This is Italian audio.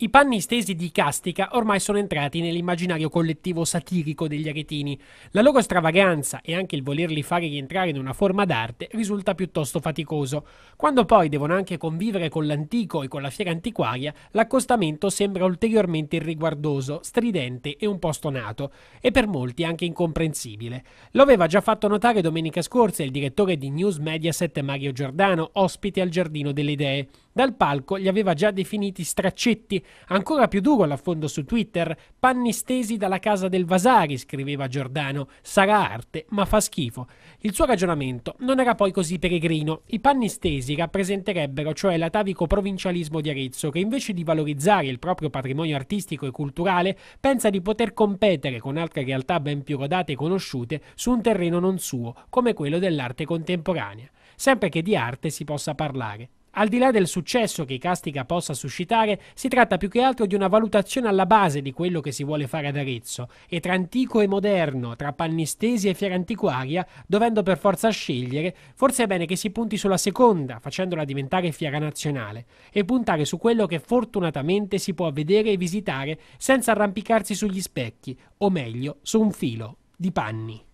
I panni stesi di Castica ormai sono entrati nell'immaginario collettivo satirico degli aretini. La loro stravaganza e anche il volerli fare rientrare in una forma d'arte risulta piuttosto faticoso. Quando poi devono anche convivere con l'antico e con la fiera antiquaria, l'accostamento sembra ulteriormente irriguardoso, stridente e un po' stonato, e per molti anche incomprensibile. Lo aveva già fatto notare domenica scorsa il direttore di News Mediaset Mario Giordano, ospite al Giardino delle Idee. Dal palco li aveva già definiti straccetti, ancora più duro l'affondo su Twitter, panni stesi dalla casa del Vasari, scriveva Giordano, sarà arte, ma fa schifo. Il suo ragionamento non era poi così peregrino, i panni stesi rappresenterebbero cioè l'atavico provincialismo di Arezzo che invece di valorizzare il proprio patrimonio artistico e culturale pensa di poter competere con altre realtà ben più rodate e conosciute su un terreno non suo, come quello dell'arte contemporanea, sempre che di arte si possa parlare. Al di là del successo che Castica possa suscitare, si tratta più che altro di una valutazione alla base di quello che si vuole fare ad Arezzo, e tra antico e moderno, tra pannistesi e fiera antiquaria, dovendo per forza scegliere, forse è bene che si punti sulla seconda, facendola diventare fiera nazionale, e puntare su quello che fortunatamente si può vedere e visitare senza arrampicarsi sugli specchi, o meglio, su un filo di panni.